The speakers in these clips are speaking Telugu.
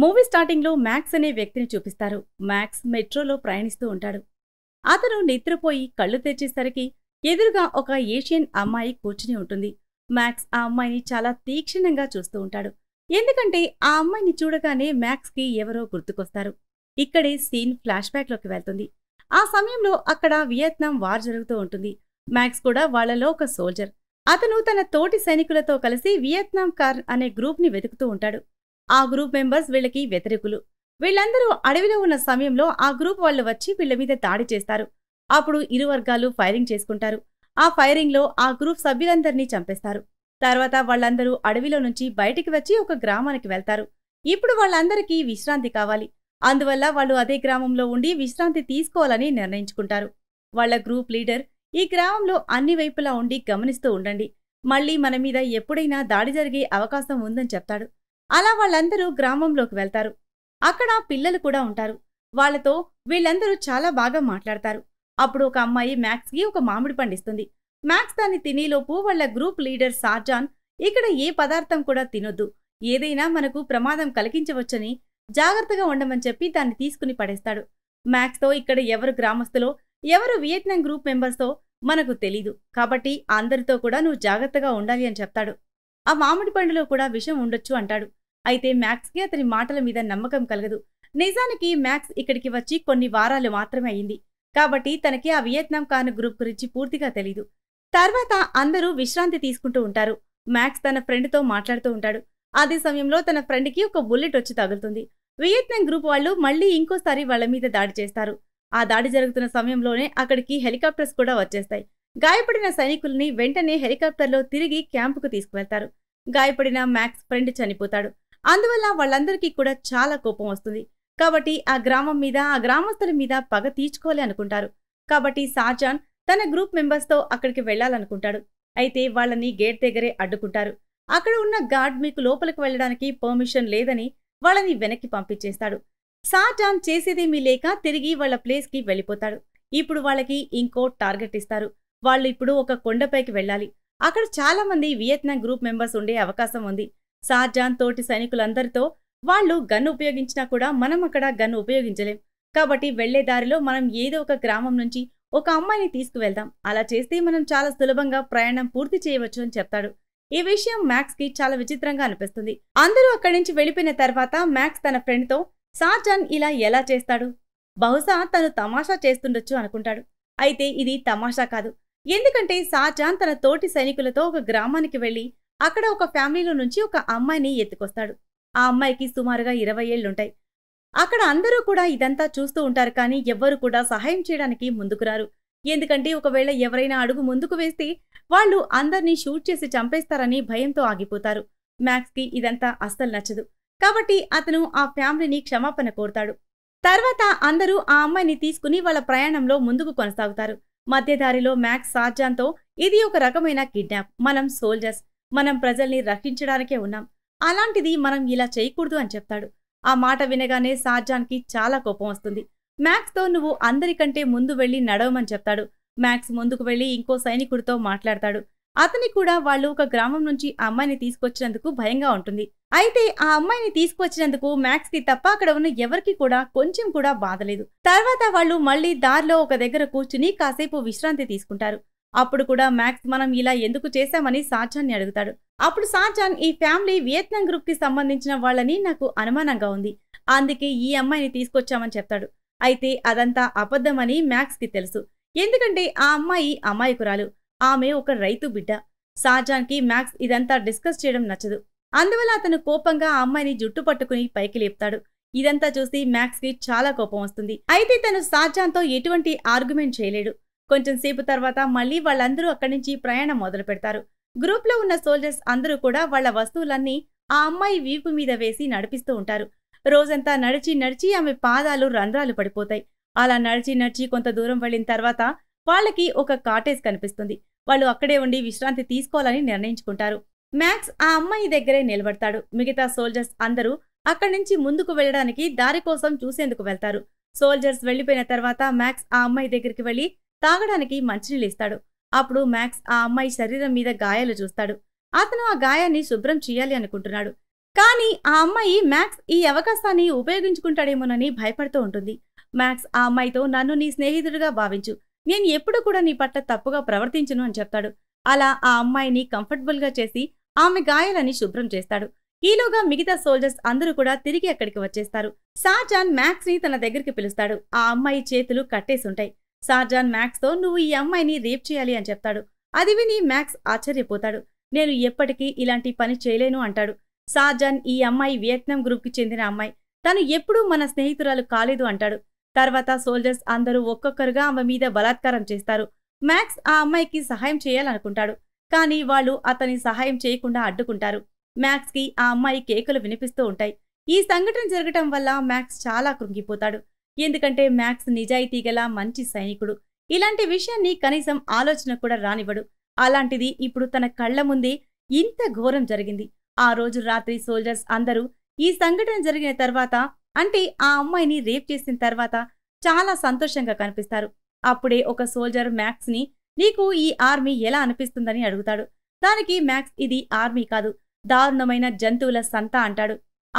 మూవీ స్టార్టింగ్లో మ్యాక్స్ అనే వ్యక్తిని చూపిస్తారు మ్యాక్స్ మెట్రోలో ప్రయాణిస్తూ ఉంటాడు అతను నిద్రపోయి కళ్ళు తెచ్చేసరికి ఎదురుగా ఒక ఏషియన్ అమ్మాయి కూర్చుని ఉంటుంది మ్యాక్స్ ఆ అమ్మాయిని చాలా తీక్షణంగా చూస్తూ ఉంటాడు ఎందుకంటే ఆ అమ్మాయిని చూడగానే మ్యాక్స్ కి ఎవరో గుర్తుకొస్తారు ఇక్కడే సీన్ ఫ్లాష్ బ్యాక్ లోకి వెళ్తుంది ఆ సమయంలో అక్కడ వియత్నాం వార్ జరుగుతూ ఉంటుంది మ్యాక్స్ కూడా వాళ్లలో ఒక సోల్జర్ అతను తన తోటి సైనికులతో కలిసి వియత్నాం కార్ అనే గ్రూప్ని వెతుకుతూ ఉంటాడు ఆ గ్రూప్ మెంబర్స్ వీళ్ళకి వ్యతిరేకులు వీళ్ళందరూ అడవిలో ఉన్న సమయంలో ఆ గ్రూప్ వాళ్ళు వచ్చి వీళ్ళ మీద దాడి చేస్తారు అప్పుడు ఇరు వర్గాలు ఫైరింగ్ చేసుకుంటారు ఆ ఫైరింగ్లో ఆ గ్రూప్ సభ్యులందరినీ చంపేస్తారు తర్వాత వాళ్ళందరూ అడవిలో నుంచి బయటికి వచ్చి ఒక గ్రామానికి వెళ్తారు ఇప్పుడు వాళ్ళందరికీ విశ్రాంతి కావాలి అందువల్ల వాళ్ళు అదే గ్రామంలో ఉండి విశ్రాంతి తీసుకోవాలని నిర్ణయించుకుంటారు వాళ్ళ గ్రూప్ లీడర్ ఈ గ్రామంలో అన్ని వైపులా ఉండి గమనిస్తూ ఉండండి మళ్ళీ మన మీద ఎప్పుడైనా దాడి జరిగే అవకాశం ఉందని చెప్తాడు అలా వాళ్ళందరూ గ్రామంలోకి వెళ్తారు అక్కడ పిల్లలు కూడా ఉంటారు వాళ్లతో వీళ్ళందరూ చాలా బాగా మాట్లాడతారు అప్పుడు ఒక అమ్మాయి మ్యాక్స్కి ఒక మామిడి పండిస్తుంది మ్యాక్స్ దాన్ని తినేలోపు వాళ్ళ గ్రూప్ లీడర్ సార్జాన్ ఇక్కడ ఏ పదార్థం కూడా తినొద్దు ఏదైనా మనకు ప్రమాదం కలిగించవచ్చని జాగ్రత్తగా ఉండమని చెప్పి దాన్ని తీసుకుని పడేస్తాడు మ్యాక్స్తో ఇక్కడ ఎవరు గ్రామస్తులో ఎవరు వియత్నాం గ్రూప్ మెంబర్స్తో మనకు తెలీదు కాబట్టి అందరితో కూడా నువ్వు జాగ్రత్తగా ఉండాలి అని చెప్తాడు ఆ మామిడి పండులో కూడా విషం ఉండొచ్చు అంటాడు అయితే మ్యాక్స్కి అతని మాటల మీద నమ్మకం కలగదు నిజానికి మ్యాక్స్ ఇక్కడికి వచ్చి కొన్ని వారాలు మాత్రమే అయింది కాబట్టి తనకి ఆ వియత్నాం కాన్ గ్రూప్ గురించి పూర్తిగా తెలీదు తర్వాత అందరూ విశ్రాంతి తీసుకుంటూ ఉంటారు మ్యాక్స్ తన ఫ్రెండ్తో మాట్లాడుతూ ఉంటాడు అదే సమయంలో తన ఫ్రెండ్కి ఒక బుల్లెట్ వచ్చి తగులుతుంది వియత్నాం గ్రూప్ వాళ్ళు మళ్ళీ ఇంకోసారి వాళ్ళ మీద దాడి చేస్తారు ఆ దాడి జరుగుతున్న సమయంలోనే అక్కడికి హెలికాప్టర్స్ కూడా వచ్చేస్తాయి గాయపడిన సైనికుల్ని వెంటనే హెలికాప్టర్లో తిరిగి క్యాంపుకు తీసుకువెళ్తారు గాయపడిన మ్యాక్స్ ఫ్రెండ్ చనిపోతాడు అందువల్ల వాళ్ళందరికీ కూడా చాలా కోపం వస్తుంది కాబట్టి ఆ గ్రామం మీద ఆ గ్రామస్తుల మీద పగ తీర్చుకోవాలి అనుకుంటారు కాబట్టి షాజాన్ తన గ్రూప్ మెంబర్స్తో అక్కడికి వెళ్ళాలనుకుంటాడు అయితే వాళ్ళని గేట్ దగ్గరే అడ్డుకుంటారు అక్కడ ఉన్న గార్డ్ మీకు లోపలికి వెళ్ళడానికి పర్మిషన్ లేదని వాళ్ళని వెనక్కి పంపించేస్తాడు సాజాన్ చేసేదేమీ లేక తిరిగి వాళ్ళ ప్లేస్కి వెళ్ళిపోతాడు ఇప్పుడు వాళ్ళకి ఇంకో టార్గెట్ ఇస్తారు వాళ్ళు ఇప్పుడు ఒక కొండపైకి వెళ్ళాలి అక్కడ చాలా మంది వియత్నాం గ్రూప్ మెంబర్స్ ఉండే అవకాశం ఉంది షాజాన్ తోటి సైనికులందరితో వాళ్ళు గన్ ఉపయోగించినా కూడా మనం అక్కడ గన్ ఉపయోగించలేం కాబట్టి వెళ్లేదారిలో దారిలో మనం ఏదో ఒక గ్రామం నుంచి ఒక అమ్మాయిని తీసుకువెళ్దాం అలా చేస్తే మనం చాలా సులభంగా ప్రయాణం పూర్తి చేయవచ్చు అని చెప్తాడు ఈ విషయం మ్యాక్స్ కి చాలా విచిత్రంగా అనిపిస్తుంది అందరూ అక్కడి నుంచి వెళ్ళిపోయిన తర్వాత మ్యాక్స్ తన ఫ్రెండ్తో షాజాన్ ఇలా ఎలా చేస్తాడు బహుశా తను తమాషా చేస్తుండొచ్చు అనుకుంటాడు అయితే ఇది తమాషా కాదు ఎందుకంటే సాజాన్ తన తోటి సైనికులతో ఒక గ్రామానికి వెళ్ళి అక్కడ ఒక ఫ్యామిలీలో నుంచి ఒక అమ్మాయిని ఎత్తుకొస్తాడు ఆ అమ్మాయికి సుమారుగా ఇరవై ఏళ్లుంటాయి అక్కడ అందరూ కూడా ఇదంతా చూస్తూ ఉంటారు కానీ ఎవ్వరు కూడా సహాయం చేయడానికి ముందుకు రారు ఎందుకంటే ఒకవేళ ఎవరైనా అడుగు ముందుకు వేస్తే వాళ్ళు అందరినీ షూట్ చేసి చంపేస్తారని భయంతో ఆగిపోతారు మ్యాక్స్కి ఇదంతా అస్సలు నచ్చదు కాబట్టి అతను ఆ ఫ్యామిలీని క్షమాపణ కోరుతాడు తర్వాత అందరూ ఆ అమ్మాయిని తీసుకుని వాళ్ళ ప్రయాణంలో ముందుకు కొనసాగుతారు మధ్యదారిలో మ్యాక్స్ సార్జాన్తో ఇది ఒక రకమైన కిడ్నాప్ మనం సోల్జర్స్ మనం ప్రజల్ని రక్షించడానికే ఉన్నాం అలాంటిది మనం ఇలా చేయకూడదు అని చెప్తాడు ఆ మాట వినగానే సార్జాన్కి చాలా కోపం వస్తుంది మ్యాక్స్తో నువ్వు అందరికంటే ముందు వెళ్ళి నడవమని చెప్తాడు మ్యాక్స్ ముందుకు వెళ్ళి ఇంకో సైనికుడితో మాట్లాడతాడు అతని కూడా వాళ్ళు ఒక గ్రామం నుంచి అమ్మాయిని తీసుకొచ్చినందుకు భయంగా ఉంటుంది అయితే ఆ అమ్మాయిని తీసుకొచ్చినందుకు మ్యాక్స్ కి తప్ప అక్కడ ఉన్న ఎవరికి కూడా కొంచెం కూడా బాధలేదు తర్వాత వాళ్ళు మళ్ళీ దారిలో ఒక దగ్గర కూర్చుని కాసేపు విశ్రాంతి తీసుకుంటారు అప్పుడు కూడా మ్యాక్స్ మనం ఇలా ఎందుకు చేశామని సాచాన్ని అడుగుతాడు అప్పుడు సాచాన్ ఈ ఫ్యామిలీ వియత్నాం కి సంబంధించిన వాళ్ళని నాకు అనుమానంగా ఉంది అందుకే ఈ అమ్మాయిని తీసుకొచ్చామని చెప్తాడు అయితే అదంతా అబద్ధమని కి తెలుసు ఎందుకంటే ఆ అమ్మాయి అమాయకురాలు ఆమె ఒక రైతు బిడ్డ కి మ్యాక్స్ ఇదంతా డిస్కస్ చేయడం నచ్చదు అందువల్ల అతను కోపంగా ఆ అమ్మాయిని జుట్టు పట్టుకుని పైకి లేపుతాడు ఇదంతా చూసి కి చాలా కోపం వస్తుంది అయితే తను తో ఎటువంటి ఆర్గ్యుమెంట్ చేయలేడు కొంచెం సేపు తర్వాత మళ్ళీ వాళ్ళందరూ అక్కడి నుంచి ప్రయాణం మొదలు పెడతారు గ్రూప్లో ఉన్న సోల్జర్స్ అందరూ కూడా వాళ్ళ వస్తువులన్నీ ఆ అమ్మాయి వీపు మీద వేసి నడిపిస్తూ ఉంటారు రోజంతా నడిచి నడిచి ఆమె పాదాలు రంధ్రాలు పడిపోతాయి అలా నడిచి నడిచి కొంత దూరం వెళ్ళిన తర్వాత వాళ్ళకి ఒక కాటేజ్ కనిపిస్తుంది వాళ్ళు అక్కడే ఉండి విశ్రాంతి తీసుకోవాలని నిర్ణయించుకుంటారు మ్యాక్స్ ఆ అమ్మాయి దగ్గరే నిలబడతాడు మిగతా సోల్జర్స్ అందరూ అక్కడి నుంచి ముందుకు వెళ్ళడానికి దారి కోసం చూసేందుకు వెళ్తారు సోల్జర్స్ వెళ్లిపోయిన తర్వాత మ్యాక్స్ ఆ అమ్మాయి దగ్గరికి వెళ్ళి తాగడానికి మంచినీళ్ళు ఇస్తాడు అప్పుడు మ్యాక్స్ ఆ అమ్మాయి శరీరం మీద గాయాలు చూస్తాడు అతను ఆ గాయాన్ని శుభ్రం చేయాలి అనుకుంటున్నాడు కానీ ఆ అమ్మాయి మ్యాక్స్ ఈ అవకాశాన్ని ఉపయోగించుకుంటాడేమోనని భయపడుతూ ఉంటుంది మ్యాక్స్ ఆ అమ్మాయితో నన్ను నీ స్నేహితుడిగా భావించు నేను ఎప్పుడు కూడా నీ పట్ల తప్పుగా ప్రవర్తించను అని చెప్తాడు అలా ఆ అమ్మాయిని కంఫర్టబుల్గా చేసి ఆమె గాయాలని శుభ్రం చేస్తాడు ఈలోగా మిగతా సోల్జర్స్ అందరూ కూడా తిరిగి అక్కడికి వచ్చేస్తారు షాజాన్ మ్యాక్స్ ని తన దగ్గరికి పిలుస్తాడు ఆ అమ్మాయి చేతులు కట్టేసుంటాయి సార్జాన్ మ్యాక్స్తో నువ్వు ఈ అమ్మాయిని రేప్ చేయాలి అని చెప్తాడు అది విని మ్యాక్స్ ఆశ్చర్యపోతాడు నేను ఎప్పటికీ ఇలాంటి పని చేయలేను అంటాడు సార్జాన్ ఈ అమ్మాయి వియత్నాం గ్రూప్కి చెందిన అమ్మాయి తను ఎప్పుడూ మన స్నేహితురాలు కాలేదు అంటాడు తర్వాత సోల్జర్స్ అందరూ ఒక్కొక్కరుగా ఆమె మీద బలాత్కారం చేస్తారు మ్యాక్స్ ఆ అమ్మాయికి సహాయం చేయాలనుకుంటాడు కానీ వాళ్ళు అతని సహాయం చేయకుండా అడ్డుకుంటారు మ్యాక్స్కి ఆ అమ్మాయి కేకలు వినిపిస్తూ ఉంటాయి ఈ సంఘటన జరగటం వల్ల మ్యాక్స్ చాలా కృంగిపోతాడు ఎందుకంటే మ్యాక్స్ నిజాయితీ గల మంచి సైనికుడు ఇలాంటి విషయాన్ని కనీసం ఆలోచన కూడా రానివ్వడు అలాంటిది ఇప్పుడు తన కళ్ల ముందే ఇంత ఘోరం జరిగింది ఆ రోజు రాత్రి సోల్జర్స్ అందరూ ఈ సంఘటన జరిగిన తర్వాత అంటే ఆ అమ్మాయిని రేప్ చేసిన తర్వాత చాలా సంతోషంగా కనిపిస్తారు అప్పుడే ఒక సోల్జర్ మ్యాక్స్ ని నీకు ఈ ఆర్మీ ఎలా అనిపిస్తుందని అడుగుతాడు దానికి మ్యాక్స్ ఇది ఆర్మీ కాదు దారుణమైన జంతువుల సంత అంటాడు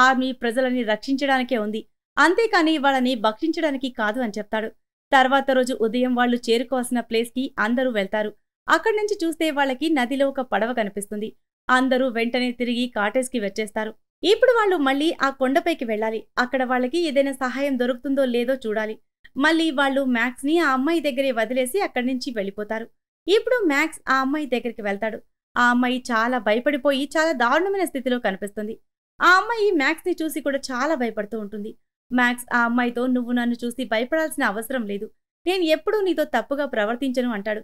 ఆర్మీ ప్రజలని రక్షించడానికే ఉంది అంతేకాని వాళ్ళని భక్షించడానికి కాదు అని చెప్తాడు తర్వాత రోజు ఉదయం వాళ్ళు చేరుకోవాల్సిన ప్లేస్కి అందరూ వెళ్తారు అక్కడి నుంచి చూస్తే వాళ్ళకి నదిలో ఒక పడవ కనిపిస్తుంది అందరూ వెంటనే తిరిగి కాటేజ్కి వచ్చేస్తారు ఇప్పుడు వాళ్ళు మళ్ళీ ఆ కొండపైకి వెళ్ళాలి అక్కడ వాళ్ళకి ఏదైనా సహాయం దొరుకుతుందో లేదో చూడాలి మళ్ళీ వాళ్ళు మ్యాక్స్ని ఆ అమ్మాయి దగ్గరే వదిలేసి అక్కడి నుంచి వెళ్ళిపోతారు ఇప్పుడు మ్యాక్స్ ఆ అమ్మాయి దగ్గరికి వెళ్తాడు ఆ అమ్మాయి చాలా భయపడిపోయి చాలా దారుణమైన స్థితిలో కనిపిస్తుంది ఆ అమ్మాయి మ్యాక్స్ని చూసి కూడా చాలా భయపడుతూ ఉంటుంది మ్యాక్స్ ఆ అమ్మాయితో నువ్వు నన్ను చూసి భయపడాల్సిన అవసరం లేదు నేను ఎప్పుడూ నీతో తప్పుగా ప్రవర్తించను అంటాడు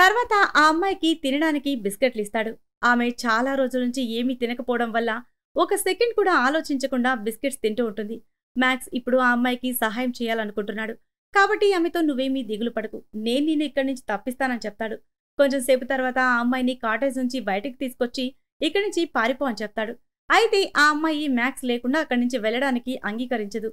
తర్వాత ఆ అమ్మాయికి తినడానికి బిస్కెట్లు ఇస్తాడు ఆమె చాలా రోజుల నుంచి ఏమీ తినకపోవడం వల్ల ఒక సెకండ్ కూడా ఆలోచించకుండా బిస్కెట్స్ తింటూ ఉంటుంది మ్యాక్స్ ఇప్పుడు ఆ అమ్మాయికి సహాయం చేయాలనుకుంటున్నాడు కాబట్టి ఆమెతో నువ్వేమీ దిగులు పడకు నేను నేను ఇక్కడి నుంచి తప్పిస్తానని చెప్తాడు కొంచెం సేపు తర్వాత ఆ అమ్మాయిని కాటేజ్ నుంచి బయటకు తీసుకొచ్చి ఇక్కడి నుంచి పారిపో అని చెప్తాడు అయితే ఆ అమ్మాయి మ్యాక్స్ లేకుండా అక్కడి నుంచి వెళ్ళడానికి అంగీకరించదు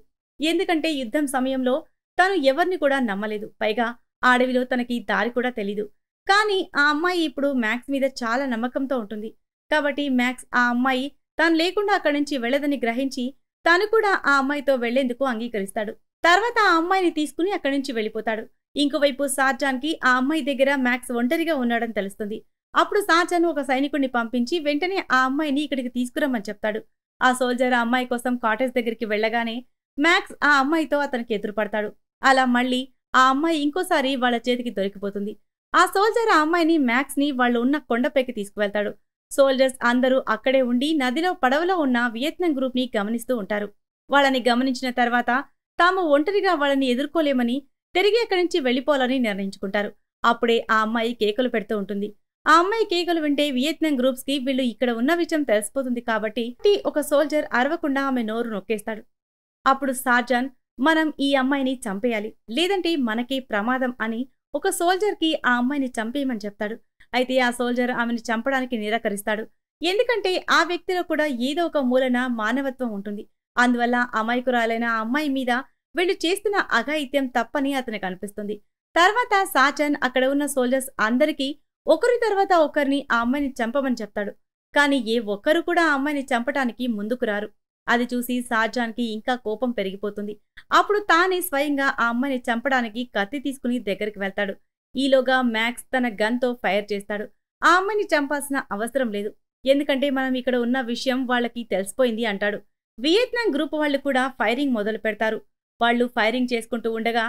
ఎందుకంటే యుద్ధం సమయంలో తను ఎవరిని కూడా నమ్మలేదు పైగా అడవిలో తనకి దారి కూడా తెలీదు కానీ ఆ అమ్మాయి ఇప్పుడు మ్యాక్స్ మీద చాలా నమ్మకంతో ఉంటుంది కాబట్టి మ్యాక్స్ ఆ అమ్మాయి తాను లేకుండా అక్కడి నుంచి వెళ్ళదని గ్రహించి తను కూడా ఆ అమ్మాయితో వెళ్లేందుకు అంగీకరిస్తాడు తర్వాత ఆ అమ్మాయిని తీసుకుని అక్కడి నుంచి వెళ్ళిపోతాడు ఇంకోవైపు సార్జాన్కి ఆ అమ్మాయి దగ్గర మ్యాక్స్ ఒంటరిగా ఉన్నాడని తెలుస్తుంది అప్పుడు సార్జాన్ ఒక సైనికుడిని పంపించి వెంటనే ఆ అమ్మాయిని ఇక్కడికి తీసుకురమ్మని చెప్తాడు ఆ సోల్జర్ ఆ అమ్మాయి కోసం కాటేజ్ దగ్గరికి వెళ్ళగానే మ్యాక్స్ ఆ అమ్మాయితో అతనికి ఎదురుపడతాడు అలా మళ్ళీ ఆ అమ్మాయి ఇంకోసారి వాళ్ళ చేతికి దొరికిపోతుంది ఆ సోల్జర్ ఆ అమ్మాయిని మ్యాక్స్ని వాళ్ళు ఉన్న కొండపైకి తీసుకువెళ్తాడు సోల్జర్స్ అందరూ అక్కడే ఉండి నదిలో పడవలో ఉన్న వియత్నాం గ్రూప్ని గమనిస్తూ ఉంటారు వాళ్ళని గమనించిన తర్వాత తాము ఒంటరిగా వాళ్ళని ఎదుర్కోలేమని తిరిగి అక్కడి నుంచి వెళ్ళిపోవాలని నిర్ణయించుకుంటారు అప్పుడే ఆ అమ్మాయి కేకలు పెడుతూ ఉంటుంది ఆ అమ్మాయి కేకలు వింటే వియత్నాం గ్రూప్స్కి వీళ్ళు ఇక్కడ ఉన్న విషయం తెలిసిపోతుంది కాబట్టి ఒక సోల్జర్ అరవకుండా ఆమె నోరు నొక్కేస్తాడు అప్పుడు సార్జాన్ మనం ఈ అమ్మాయిని చంపేయాలి లేదంటే మనకి ప్రమాదం అని ఒక సోల్జర్కి ఆ అమ్మాయిని చంపేయమని చెప్తాడు అయితే ఆ సోల్జర్ ఆమెను చంపడానికి నిరాకరిస్తాడు ఎందుకంటే ఆ వ్యక్తిలో కూడా ఏదో ఒక మూలన మానవత్వం ఉంటుంది అందువల్ల అమాయకురాలైన ఆ అమ్మాయి మీద వీళ్ళు చేస్తున్న అఘాయిత్యం తప్పని అతనికి అనిపిస్తుంది తర్వాత సాచన్ అక్కడ ఉన్న సోల్జర్స్ అందరికీ ఒకరి తర్వాత ఒకరిని ఆ అమ్మాయిని చంపమని చెప్తాడు కానీ ఏ ఒక్కరు కూడా ఆ అమ్మాయిని చంపటానికి ముందుకు రారు అది చూసి సాజాన్కి ఇంకా కోపం పెరిగిపోతుంది అప్పుడు తానే స్వయంగా ఆ అమ్మాయిని చంపడానికి కత్తి తీసుకుని దగ్గరికి వెళ్తాడు ఈలోగా మ్యాక్స్ తన గన్తో ఫైర్ చేస్తాడు ఆ అమ్మాయిని చంపాల్సిన అవసరం లేదు ఎందుకంటే మనం ఇక్కడ ఉన్న విషయం వాళ్ళకి తెలిసిపోయింది అంటాడు వియత్నాం గ్రూప్ వాళ్ళు కూడా ఫైరింగ్ మొదలు పెడతారు వాళ్ళు ఫైరింగ్ చేసుకుంటూ ఉండగా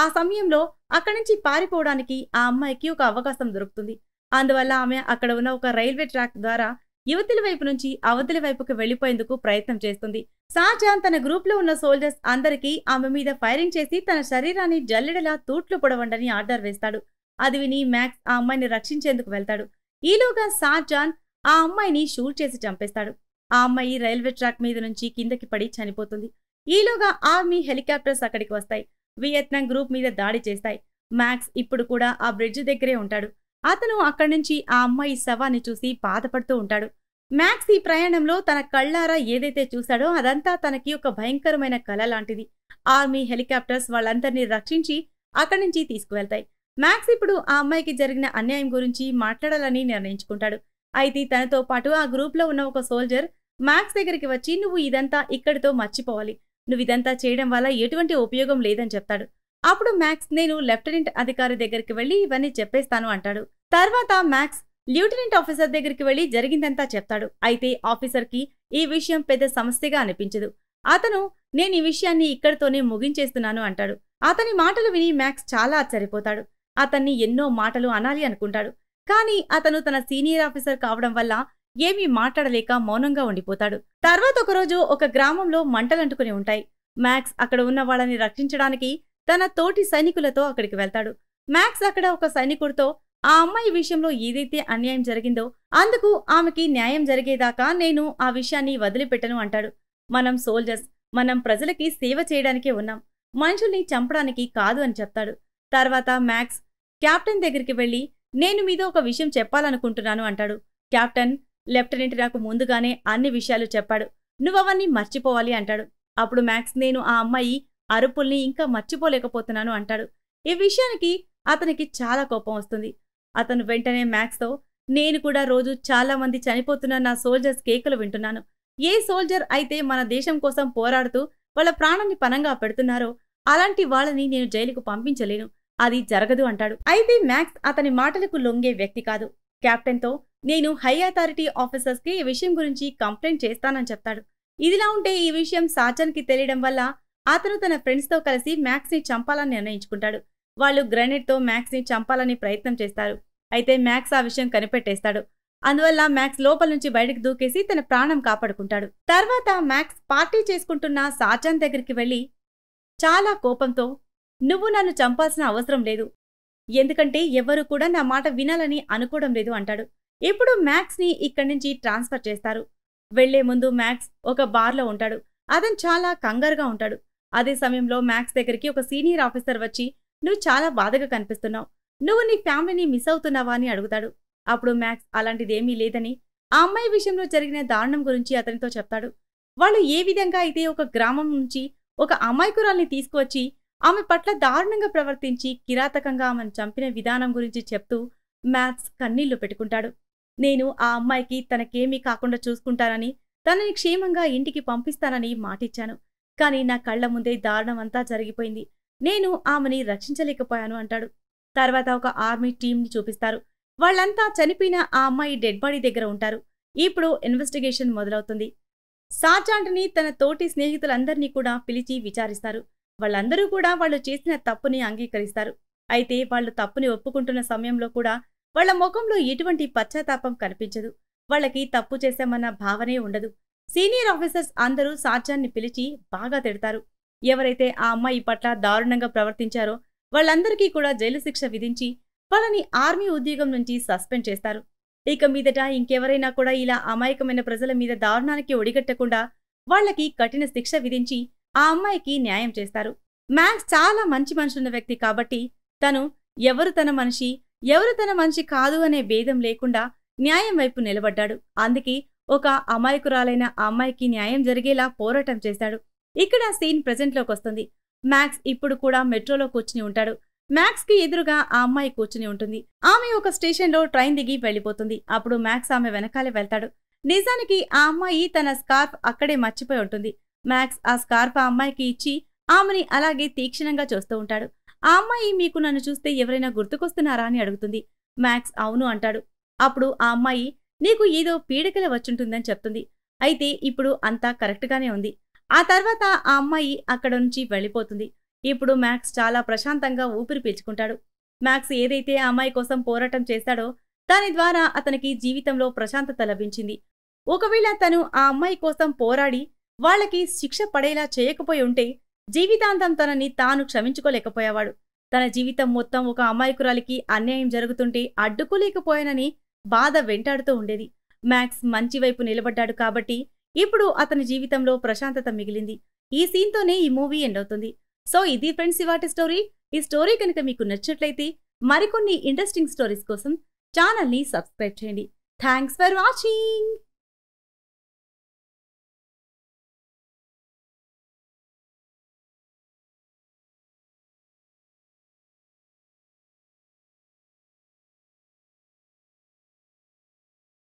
ఆ సమయంలో అక్కడి నుంచి పారిపోవడానికి ఆ అమ్మాయికి ఒక అవకాశం దొరుకుతుంది అందువల్ల ఆమె అక్కడ ఉన్న ఒక రైల్వే ట్రాక్ ద్వారా యువతుల వైపు నుంచి అవతలి వైపుకు వెళ్లిపోయేందుకు ప్రయత్నం చేస్తుంది షాజహాన్ తన గ్రూప్ లో ఉన్న సోల్జర్స్ అందరికీ ఆమె మీద ఫైరింగ్ చేసి తన శరీరాన్ని జల్లెడలా తూట్లు పొడవండని ఆర్డర్ వేస్తాడు అది విని మ్యాక్స్ ఆ అమ్మాయిని రక్షించేందుకు వెళ్తాడు ఈలోగా షాజహాన్ ఆ అమ్మాయిని షూట్ చేసి చంపేస్తాడు ఆ అమ్మాయి రైల్వే ట్రాక్ మీద నుంచి కిందకి పడి చనిపోతుంది ఈలోగా ఆర్మీ హెలికాప్టర్స్ అక్కడికి వస్తాయి వియత్నాం గ్రూప్ మీద దాడి చేస్తాయి మ్యాక్స్ ఇప్పుడు కూడా ఆ బ్రిడ్జ్ దగ్గరే ఉంటాడు అతను అక్కడి నుంచి ఆ అమ్మాయి శవాన్ని చూసి బాధపడుతూ ఉంటాడు మ్యాక్స్ ఈ ప్రయాణంలో తన కళ్ళారా ఏదైతే చూశాడో అదంతా తనకి ఒక భయంకరమైన కళ లాంటిది ఆర్మీ హెలికాప్టర్స్ వాళ్ళందరినీ రక్షించి అక్కడి నుంచి తీసుకువెళ్తాయి మ్యాక్స్ ఇప్పుడు ఆ అమ్మాయికి జరిగిన అన్యాయం గురించి మాట్లాడాలని నిర్ణయించుకుంటాడు అయితే తనతో పాటు ఆ గ్రూప్లో ఉన్న ఒక సోల్జర్ మ్యాక్స్ దగ్గరికి వచ్చి నువ్వు ఇదంతా ఇక్కడితో మర్చిపోవాలి నువ్వు ఇదంతా చేయడం వల్ల ఎటువంటి ఉపయోగం లేదని చెప్తాడు అప్పుడు మ్యాక్స్ నేను లెఫ్టినెంట్ అధికారి దగ్గరికి వెళ్ళి ఇవన్నీ చెప్పేస్తాను అంటాడు తర్వాత మ్యాక్స్ లెఫ్టినెంట్ ఆఫీసర్ దగ్గరికి వెళ్ళి జరిగిందంతా చెప్తాడు అయితే ఆఫీసర్కి ఈ విషయం పెద్ద సమస్యగా అనిపించదు అతను నేను ఈ విషయాన్ని ఇక్కడితోనే ముగించేస్తున్నాను అంటాడు అతని మాటలు విని మ్యాక్స్ చాలా ఆశ్చర్యపోతాడు అతన్ని ఎన్నో మాటలు అనాలి అనుకుంటాడు కానీ అతను తన సీనియర్ ఆఫీసర్ కావడం వల్ల ఏమీ మాట్లాడలేక మౌనంగా ఉండిపోతాడు తర్వాత ఒకరోజు ఒక గ్రామంలో మంటలంటుకుని ఉంటాయి మ్యాక్స్ అక్కడ ఉన్న వాళ్ళని రక్షించడానికి తన తోటి సైనికులతో అక్కడికి వెళ్తాడు మ్యాక్స్ అక్కడ ఒక సైనికుడితో ఆ అమ్మాయి విషయంలో ఏదైతే అన్యాయం జరిగిందో అందుకు ఆమెకి న్యాయం జరిగేదాకా నేను ఆ విషయాన్ని వదిలిపెట్టను అంటాడు మనం సోల్జర్స్ మనం ప్రజలకి సేవ చేయడానికే ఉన్నాం మనుషుల్ని చంపడానికి కాదు అని చెప్తాడు తర్వాత మ్యాక్స్ క్యాప్టెన్ దగ్గరికి వెళ్ళి నేను మీద ఒక విషయం చెప్పాలనుకుంటున్నాను అంటాడు క్యాప్టెన్ లెఫ్టినెంట్ నాకు ముందుగానే అన్ని విషయాలు చెప్పాడు నువ్వవన్నీ మర్చిపోవాలి అంటాడు అప్పుడు మ్యాక్స్ నేను ఆ అమ్మాయి అరుపుల్ని ఇంకా మర్చిపోలేకపోతున్నాను అంటాడు ఈ విషయానికి అతనికి చాలా కోపం వస్తుంది అతను వెంటనే మ్యాక్స్తో నేను కూడా రోజు చాలా మంది చనిపోతున్న నా సోల్జర్స్ కేకలు వింటున్నాను ఏ సోల్జర్ అయితే మన దేశం కోసం పోరాడుతూ వాళ్ళ ప్రాణాన్ని పనంగా పెడుతున్నారో అలాంటి వాళ్ళని నేను జైలుకు పంపించలేను అది జరగదు అంటాడు అయితే మ్యాక్స్ అతని మాటలకు లొంగే వ్యక్తి కాదు కెప్టెన్తో నేను హై అథారిటీ ఆఫీసర్స్కి ఈ విషయం గురించి కంప్లైంట్ చేస్తానని చెప్తాడు ఇదిలా ఉంటే ఈ విషయం సాచన్కి తెలియడం వల్ల అతను తన ఫ్రెండ్స్తో కలిసి మ్యాక్స్ని చంపాలని నిర్ణయించుకుంటాడు వాళ్ళు గ్రనేడ్తో మ్యాక్స్ని చంపాలని ప్రయత్నం చేస్తారు అయితే మ్యాక్స్ ఆ విషయం కనిపెట్టేస్తాడు అందువల్ల మ్యాక్స్ లోపల నుంచి బయటకు దూకేసి తన ప్రాణం కాపాడుకుంటాడు తర్వాత మ్యాక్స్ పార్టీ చేసుకుంటున్న సాజాన్ దగ్గరికి వెళ్ళి చాలా కోపంతో నువ్వు నన్ను చంపాల్సిన అవసరం లేదు ఎందుకంటే ఎవరూ కూడా నా మాట వినాలని అనుకోవడం లేదు అంటాడు ఇప్పుడు మ్యాక్స్ని ఇక్కడి నుంచి ట్రాన్స్ఫర్ చేస్తారు వెళ్లే ముందు మ్యాక్స్ ఒక బార్లో ఉంటాడు అతను చాలా కంగారుగా ఉంటాడు అదే సమయంలో మ్యాక్స్ దగ్గరికి ఒక సీనియర్ ఆఫీసర్ వచ్చి నువ్వు చాలా బాధగా కనిపిస్తున్నావు నువ్వు నీ ఫ్యామిలీని మిస్ అవుతున్నావా అని అడుగుతాడు అప్పుడు మ్యాక్స్ అలాంటిదేమీ లేదని ఆ అమ్మాయి విషయంలో జరిగిన దారుణం గురించి అతనితో చెప్తాడు వాళ్ళు ఏ విధంగా అయితే ఒక గ్రామం నుంచి ఒక కురాల్ని తీసుకువచ్చి ఆమె పట్ల దారుణంగా ప్రవర్తించి కిరాతకంగా ఆమెను చంపిన విధానం గురించి చెప్తూ మ్యాథ్స్ కన్నీళ్లు పెట్టుకుంటాడు నేను ఆ అమ్మాయికి తనకేమీ కాకుండా చూసుకుంటానని తనని క్షేమంగా ఇంటికి పంపిస్తానని మాటిచ్చాను కానీ నా కళ్ల ముందే దారుణమంతా జరిగిపోయింది నేను ఆమెని రక్షించలేకపోయాను అంటాడు తర్వాత ఒక ఆర్మీ టీంని చూపిస్తారు వాళ్ళంతా చనిపోయిన ఆ అమ్మాయి డెడ్ బాడీ దగ్గర ఉంటారు ఇప్పుడు ఇన్వెస్టిగేషన్ మొదలవుతుంది సార్జాంట్ని తన తోటి స్నేహితులందరినీ కూడా పిలిచి విచారిస్తారు వాళ్ళందరూ కూడా వాళ్ళు చేసిన తప్పుని అంగీకరిస్తారు అయితే వాళ్ళు తప్పుని ఒప్పుకుంటున్న సమయంలో కూడా వాళ్ళ ముఖంలో ఎటువంటి పశ్చాత్తాపం కనిపించదు వాళ్ళకి తప్పు చేశామన్న భావనే ఉండదు సీనియర్ ఆఫీసర్స్ అందరూ సాధ్యాన్ని పిలిచి బాగా తిడతారు ఎవరైతే ఆ అమ్మాయి పట్ల దారుణంగా ప్రవర్తించారో వాళ్ళందరికీ కూడా జైలు శిక్ష విధించి వాళ్ళని ఆర్మీ ఉద్యోగం నుంచి సస్పెండ్ చేస్తారు ఇక మీదట ఇంకెవరైనా కూడా ఇలా అమాయకమైన ప్రజల మీద దారుణానికి ఒడిగట్టకుండా వాళ్లకి కఠిన శిక్ష విధించి ఆ అమ్మాయికి న్యాయం చేస్తారు మ్యాక్స్ చాలా మంచి మనుషున్న వ్యక్తి కాబట్టి తను ఎవరు తన మనిషి ఎవరు తన మనిషి కాదు అనే భేదం లేకుండా న్యాయం వైపు నిలబడ్డాడు అందుకే ఒక అమాయకురాలైన ఆ అమ్మాయికి న్యాయం జరిగేలా పోరాటం చేశాడు ఇక్కడ సీన్ లోకి వస్తుంది మ్యాక్స్ ఇప్పుడు కూడా మెట్రోలో కూర్చుని ఉంటాడు మ్యాక్స్ కి ఎదురుగా ఆ అమ్మాయి కూర్చుని ఉంటుంది ఆమె ఒక స్టేషన్ లో ట్రైన్ దిగి వెళ్ళిపోతుంది అప్పుడు మ్యాక్స్ ఆమె వెనకాలే వెళ్తాడు నిజానికి ఆ అమ్మాయి తన స్కార్ఫ్ అక్కడే మర్చిపోయి ఉంటుంది మ్యాక్స్ ఆ స్కార్ఫ్ ఆ అమ్మాయికి ఇచ్చి ఆమెని అలాగే తీక్షణంగా చూస్తూ ఉంటాడు ఆ అమ్మాయి మీకు నన్ను చూస్తే ఎవరైనా గుర్తుకొస్తున్నారా అని అడుగుతుంది మ్యాక్స్ అవును అంటాడు అప్పుడు ఆ అమ్మాయి నీకు ఏదో పీడకల వచ్చుంటుందని చెప్తుంది అయితే ఇప్పుడు అంతా కరెక్ట్గానే ఉంది ఆ తర్వాత ఆ అమ్మాయి అక్కడ నుంచి వెళ్ళిపోతుంది ఇప్పుడు మ్యాక్స్ చాలా ప్రశాంతంగా ఊపిరి పీల్చుకుంటాడు మ్యాక్స్ ఏదైతే ఆ అమ్మాయి కోసం పోరాటం చేస్తాడో దాని ద్వారా అతనికి జీవితంలో ప్రశాంతత లభించింది ఒకవేళ తను ఆ అమ్మాయి కోసం పోరాడి వాళ్ళకి శిక్ష పడేలా చేయకపోయి ఉంటే జీవితాంతం తనని తాను క్షమించుకోలేకపోయేవాడు తన జీవితం మొత్తం ఒక అమాయకురాలికి అన్యాయం జరుగుతుంటే అడ్డుకోలేకపోయానని బాధ వెంటాడుతూ ఉండేది మ్యాక్స్ మంచివైపు నిలబడ్డాడు కాబట్టి ఇప్పుడు అతని జీవితంలో ప్రశాంతత మిగిలింది ఈ సీన్తోనే ఈ మూవీ ఎండ్ అవుతుంది సో ఇది ఫ్రెండ్స్ ఇవాటి స్టోరీ ఈ స్టోరీ కనుక మీకు నచ్చినట్లయితే మరికొన్ని ఇంట్రెస్టింగ్ స్టోరీస్ కోసం ఛానల్ని సబ్స్క్రైబ్ చేయండి థ్యాంక్స్ ఫర్ వాచింగ్